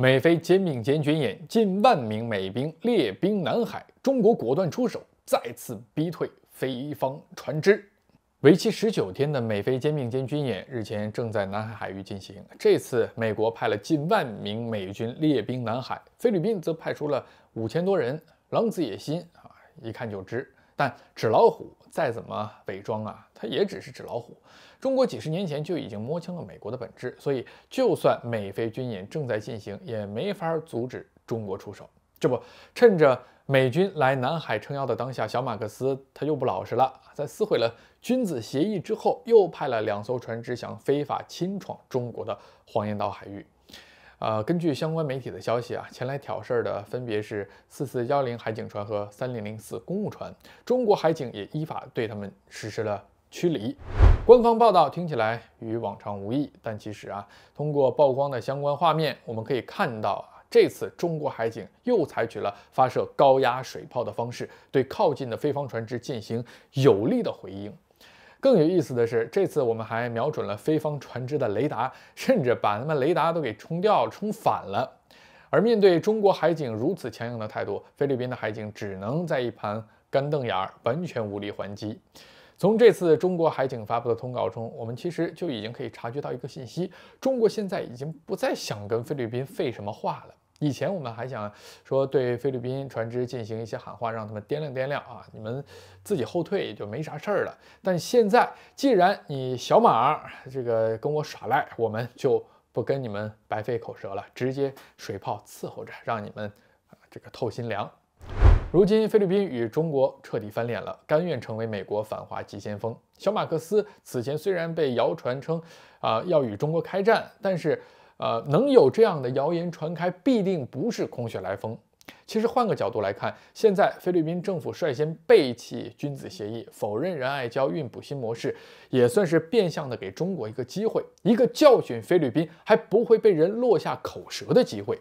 美菲肩并肩军演，近万名美兵列兵南海，中国果断出手，再次逼退菲方船只。为期十九天的美菲肩并肩军演日前正在南海海域进行。这次美国派了近万名美军列兵南海，菲律宾则派出了五千多人。狼子野心啊，一看就知。但纸老虎再怎么伪装啊，它也只是纸老虎。中国几十年前就已经摸清了美国的本质，所以就算美菲军演正在进行，也没法阻止中国出手。这不，趁着美军来南海撑腰的当下，小马克思他又不老实了，在撕毁了君子协议之后，又派了两艘船只想非法侵闯中国的黄岩岛海域。呃，根据相关媒体的消息啊，前来挑事儿的分别是四四幺零海警船和三零零四公务船，中国海警也依法对他们实施了驱离。官方报道听起来与往常无异，但其实啊，通过曝光的相关画面，我们可以看到啊，这次中国海警又采取了发射高压水炮的方式，对靠近的菲方船只进行有力的回应。更有意思的是，这次我们还瞄准了菲方船只的雷达，甚至把他们雷达都给冲掉、冲反了。而面对中国海警如此强硬的态度，菲律宾的海警只能在一旁干瞪眼，完全无力还击。从这次中国海警发布的通告中，我们其实就已经可以察觉到一个信息：中国现在已经不再想跟菲律宾废什么话了。以前我们还想说对菲律宾船只进行一些喊话，让他们掂量掂量啊，你们自己后退也就没啥事儿了。但现在既然你小马这个跟我耍赖，我们就不跟你们白费口舌了，直接水炮伺候着，让你们啊这个透心凉。如今菲律宾与中国彻底翻脸了，甘愿成为美国反华急先锋。小马克思此前虽然被谣传称啊要与中国开战，但是。呃，能有这样的谣言传开，必定不是空穴来风。其实换个角度来看，现在菲律宾政府率先背弃君子协议，否认仁爱交运补新模式，也算是变相的给中国一个机会，一个教训菲律宾还不会被人落下口舌的机会。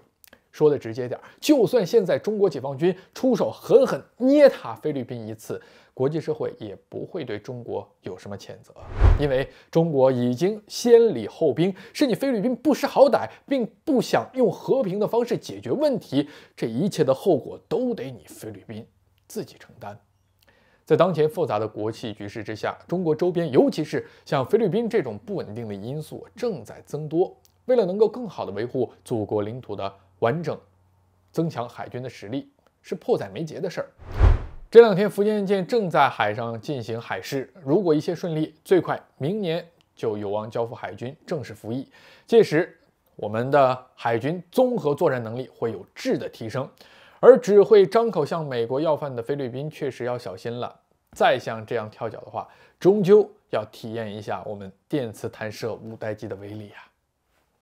说的直接点，就算现在中国解放军出手狠狠捏塔菲律宾一次，国际社会也不会对中国有什么谴责，因为中国已经先礼后兵，是你菲律宾不识好歹，并不想用和平的方式解决问题，这一切的后果都得你菲律宾自己承担。在当前复杂的国际局势之下，中国周边尤其是像菲律宾这种不稳定的因素正在增多，为了能够更好的维护祖国领土的。完整增强海军的实力是迫在眉睫的事儿。这两天福建舰正在海上进行海试，如果一切顺利，最快明年就有望交付海军正式服役。届时，我们的海军综合作战能力会有质的提升。而只会张口向美国要饭的菲律宾，确实要小心了。再像这样跳脚的话，终究要体验一下我们电磁弹射五代机的威力啊！